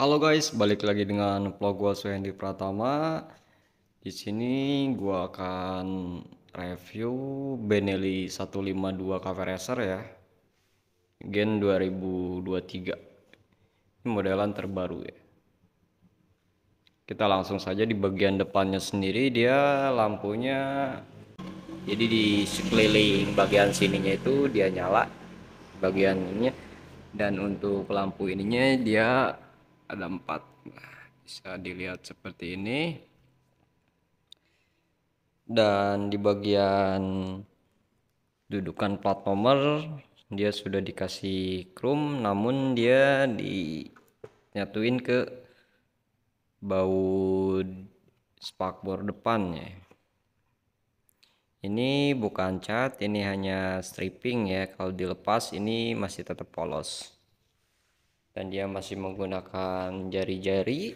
Halo guys, balik lagi dengan vlog gua Suhendi Pratama. Di sini gua akan review Benelli 152 Cafe Racer ya. Gen 2023. Ini modelan terbaru ya. Kita langsung saja di bagian depannya sendiri dia lampunya jadi di sekeliling bagian sininya itu dia nyala bagian dan untuk lampu ininya dia ada empat nah, bisa dilihat seperti ini dan di bagian dudukan plat nomor dia sudah dikasih chrome, namun dia dinyatuin ke baut spakbor depannya ini bukan cat ini hanya stripping ya kalau dilepas ini masih tetap polos dan dia masih menggunakan jari-jari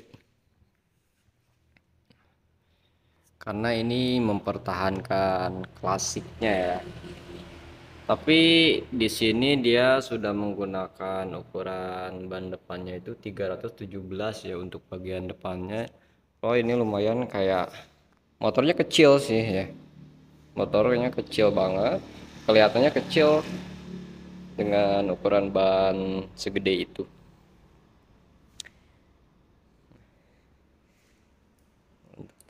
karena ini mempertahankan klasiknya ya tapi di sini dia sudah menggunakan ukuran ban depannya itu 317 ya untuk bagian depannya oh ini lumayan kayak motornya kecil sih ya motornya kecil banget kelihatannya kecil dengan ukuran ban segede itu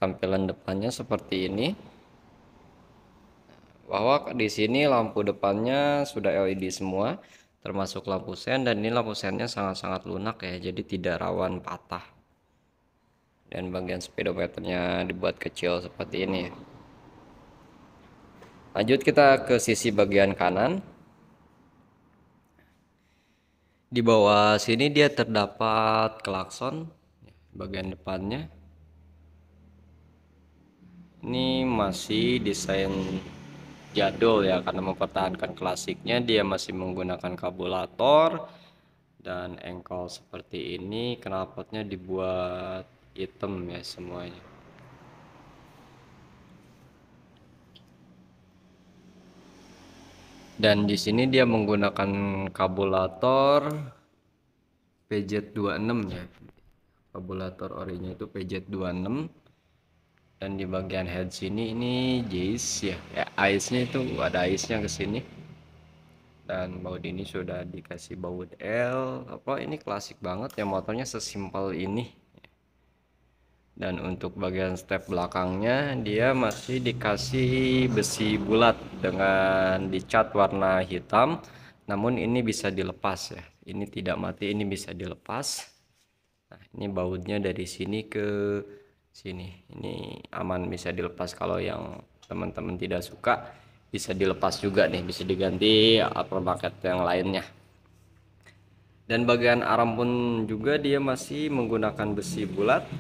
tampilan depannya seperti ini bahwa di sini lampu depannya sudah LED semua termasuk lampu sen dan ini lampu sennya sangat-sangat lunak ya jadi tidak rawan patah dan bagian speedometernya dibuat kecil seperti ini lanjut kita ke sisi bagian kanan di bawah sini dia terdapat klakson bagian depannya ini masih desain jadul ya karena mempertahankan klasiknya dia masih menggunakan kabulator dan engkol seperti ini knalpotnya dibuat hitam ya semuanya dan di sini dia menggunakan kabulator PJ26 ya kabulator orinya itu PJ26 dan di bagian head sini ini jis ya, ya ice-nya itu ada ice-nya kesini dan baut ini sudah dikasih baut L apa ini klasik banget ya motornya sesimpel ini dan untuk bagian step belakangnya dia masih dikasih besi bulat dengan dicat warna hitam namun ini bisa dilepas ya ini tidak mati ini bisa dilepas nah ini bautnya dari sini ke sini ini aman bisa dilepas kalau yang teman-teman tidak suka bisa dilepas juga nih bisa diganti upper bucket yang lainnya dan bagian arm pun juga dia masih menggunakan besi bulat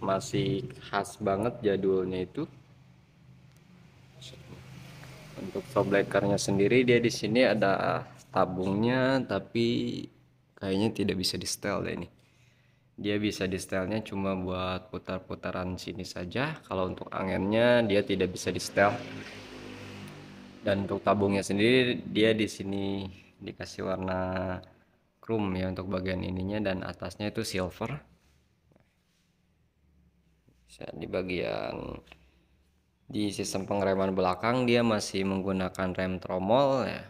masih khas banget jadulnya itu untuk shockbreakernya sendiri dia di sini ada tabungnya tapi kayaknya tidak bisa di setel deh ini dia bisa di setelnya cuma buat putar-putaran sini saja kalau untuk angennya dia tidak bisa di setel dan untuk tabungnya sendiri dia di sini dikasih warna chrome ya untuk bagian ininya dan atasnya itu silver bisa di bagian di sistem pengereman belakang dia masih menggunakan rem tromol ya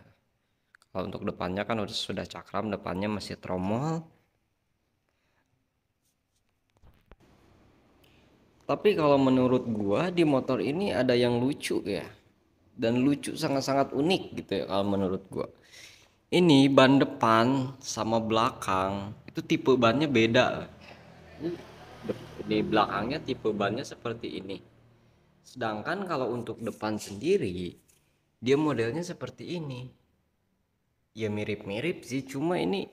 kalau untuk depannya kan sudah cakram depannya masih tromol Tapi kalau menurut gua di motor ini ada yang lucu ya. Dan lucu sangat-sangat unik gitu ya kalau menurut gua. Ini ban depan sama belakang itu tipe bannya beda. Di belakangnya tipe bannya seperti ini. Sedangkan kalau untuk depan sendiri dia modelnya seperti ini. Ya mirip-mirip sih, cuma ini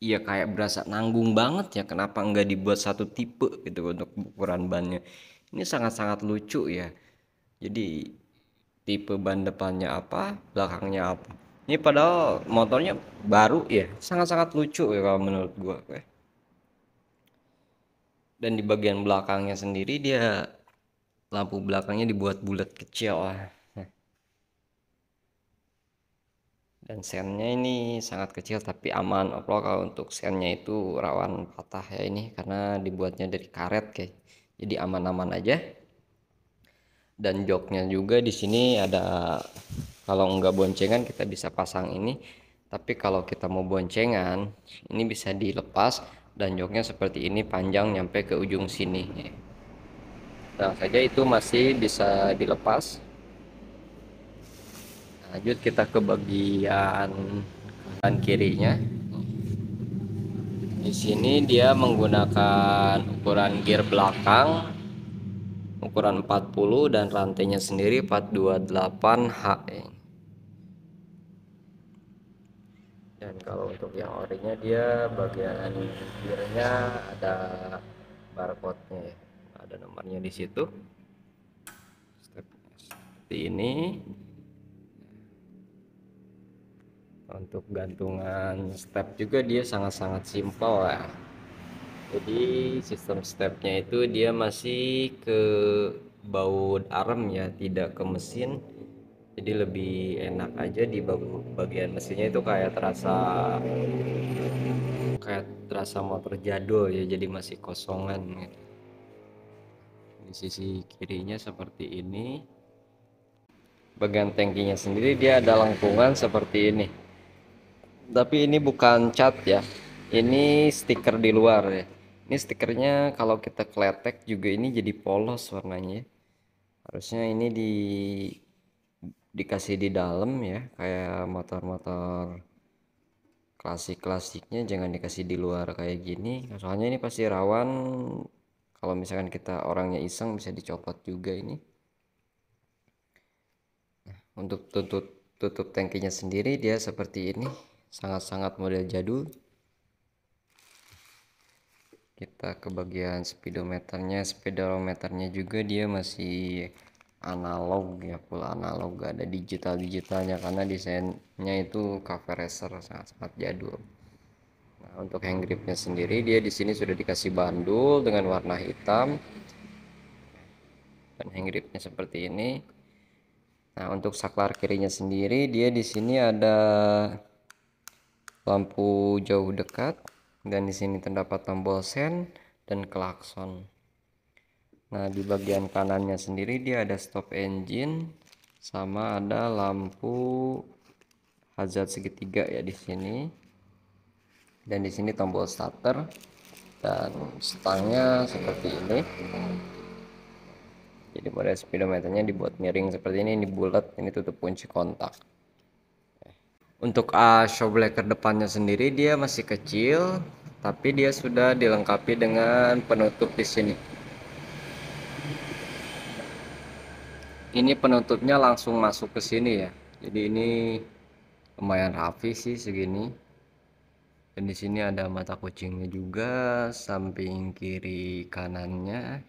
ya kayak berasa nanggung banget ya kenapa nggak dibuat satu tipe gitu untuk ukuran bannya ini sangat-sangat lucu ya jadi tipe ban depannya apa belakangnya apa ini padahal motornya baru ya sangat-sangat lucu ya kalau menurut gua dan di bagian belakangnya sendiri dia lampu belakangnya dibuat bulat kecil lah dan sennya ini sangat kecil tapi aman oplok kalau untuk sennya itu rawan patah ya ini karena dibuatnya dari karet kayak jadi aman-aman aja dan joknya juga di sini ada kalau nggak boncengan kita bisa pasang ini tapi kalau kita mau boncengan ini bisa dilepas dan joknya seperti ini panjang nyampe ke ujung sini nah saja itu masih bisa dilepas lanjut kita ke bagian kanan kirinya di sini dia menggunakan ukuran gear belakang ukuran 40 dan rantainya sendiri 428H e. dan kalau untuk yang orinya dia bagian gearnya ada barcode-nya ya. ada nomornya di situ seperti ini untuk gantungan step juga dia sangat-sangat simpel ya. jadi sistem stepnya itu dia masih ke baut arm ya tidak ke mesin jadi lebih enak aja di bagian mesinnya itu kayak terasa kayak terasa motor jadul ya jadi masih kosongan gitu. di sisi kirinya seperti ini bagian tangkinya sendiri dia ada lengkungan seperti ini tapi ini bukan cat ya ini stiker di luar ya ini stikernya kalau kita kletek juga ini jadi polos warnanya ya. harusnya ini di dikasih di dalam ya kayak motor-motor klasik-klasiknya jangan dikasih di luar kayak gini soalnya ini pasti rawan kalau misalkan kita orangnya iseng bisa dicopot juga ini untuk tutup tutup tangkinya sendiri dia seperti ini sangat-sangat model jadul kita ke bagian speedometernya speedometernya juga dia masih analog ya full analog gak ada digital digitalnya karena desainnya itu cover racer sangat-sangat jadul nah untuk hand gripnya sendiri dia di sini sudah dikasih bandul dengan warna hitam dan hand gripnya seperti ini nah untuk saklar kirinya sendiri dia di sini ada lampu jauh dekat dan di sini terdapat tombol sen dan klakson. Nah, di bagian kanannya sendiri dia ada stop engine sama ada lampu hazard segitiga ya di sini. Dan di sini tombol starter dan stangnya seperti ini. Jadi pada speedometernya dibuat miring seperti ini, ini bulat, ini tutup kunci kontak. Untuk uh, showblacker depannya sendiri dia masih kecil, tapi dia sudah dilengkapi dengan penutup di sini. Ini penutupnya langsung masuk ke sini ya. Jadi ini lumayan rapi sih segini. Dan di sini ada mata kucingnya juga, samping kiri kanannya.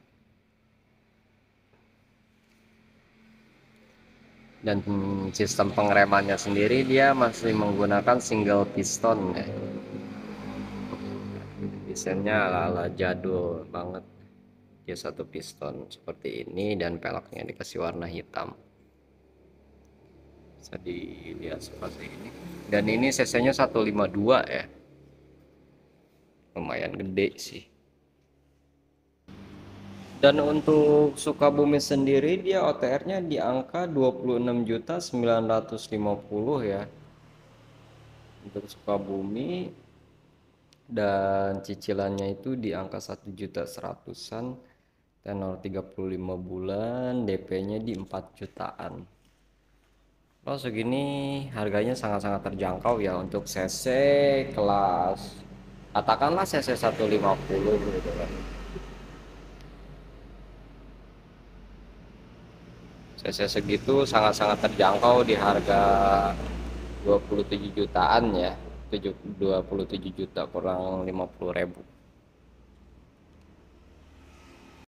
dan sistem pengeremannya sendiri dia masih menggunakan single piston ya. desainnya ala-ala jadul banget dia satu piston seperti ini dan pelaknya dikasih warna hitam bisa dilihat seperti ini dan ini cc nya 152 ya lumayan gede sih dan untuk Sukabumi sendiri dia OTR-nya di angka 26.950 ya. Untuk Sukabumi dan cicilannya itu di angka 1 juta seratusan tenor 35 bulan DP-nya di 4 jutaan Kalau segini harganya sangat-sangat terjangkau ya untuk CC kelas katakanlah CC 150 gitu kan cc segitu sangat-sangat terjangkau di harga 27 jutaan ya 27 juta kurang 50 ribu